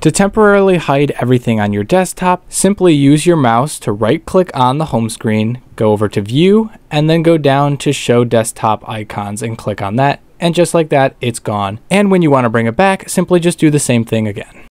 To temporarily hide everything on your desktop, simply use your mouse to right click on the home screen, go over to view, and then go down to show desktop icons and click on that. And just like that, it's gone. And when you wanna bring it back, simply just do the same thing again.